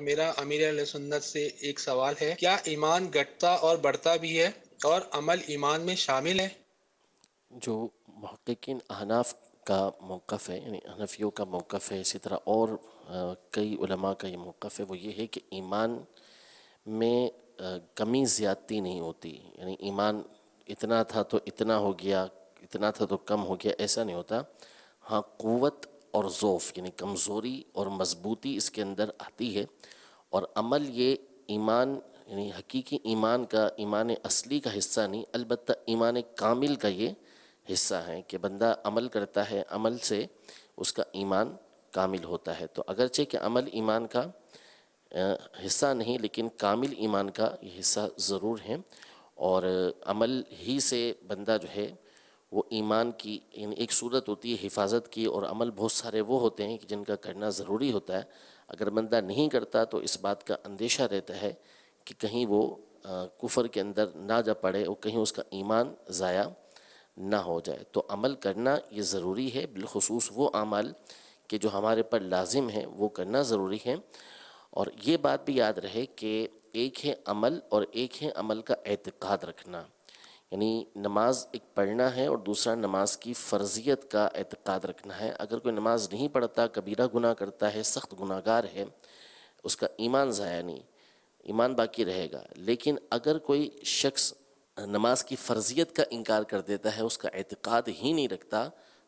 मेरा अमीर सुन्नत से एक सवाल है क्या ईमान घटता और बढ़ता भी है और अमल ईमान में शामिल है जो महकिन अहनाफ का मौक़ है यानी अनफियों का मौक़ है इसी तरह और कई उलमा का ये मौक़ है वो ये है कि ईमान में कमी ज़्यादती नहीं होती यानी ईमान इतना था तो इतना हो गया इतना था तो कम हो गया ऐसा नहीं होता हाँ क़वत और ज़ोफ़ यानी कमज़ोरी और मजबूती इसके अंदर आती है और अमल ये ईमान यानी हकीकी ईमान का ईमान असली का हिस्सा नहीं अलबत् ईमान कामिल का ये हिस्सा है कि बंदा अमल करता है अमल से उसका ईमान कामिल होता है तो अगरचे कि अमल ईमान का हिस्सा नहीं लेकिन कामिल ईमान का ये हिस्सा ज़रूर है और अमल ही से बंदा जो है वो ईमान की इन एक सूरत होती है हिफाजत की और अमल बहुत सारे वो होते हैं कि जिनका करना ज़रूरी होता है अगर बंदा नहीं करता तो इस बात का अंदेशा रहता है कि कहीं वो कुफर के अंदर ना जा पड़े और कहीं उसका ईमान ज़ाया ना हो जाए तो अमल करना ये ज़रूरी है बिलखसूस वो अमल के जो हमारे पर लाजिम है वो करना ज़रूरी है और ये बात भी याद रहे कि एक है अमल और एक है अमल का एतक़ाद रखना यानी नमाज एक पढ़ना है और दूसरा नमाज की फ़र्जियत का एतक़ाद रखना है अगर कोई नमाज नहीं पढ़ता कबीरा गुनाह करता है सख्त गुनागार है उसका ईमान ज़ाया नहीं ईमान बाकी रहेगा लेकिन अगर कोई शख्स नमाज की फ़र्जियत का इनकार कर देता है उसका एतक़ाद ही नहीं रखता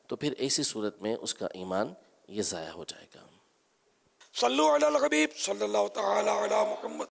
तो फिर ऐसी सूरत में उसका ईमान ये ज़ाया हो जाएगा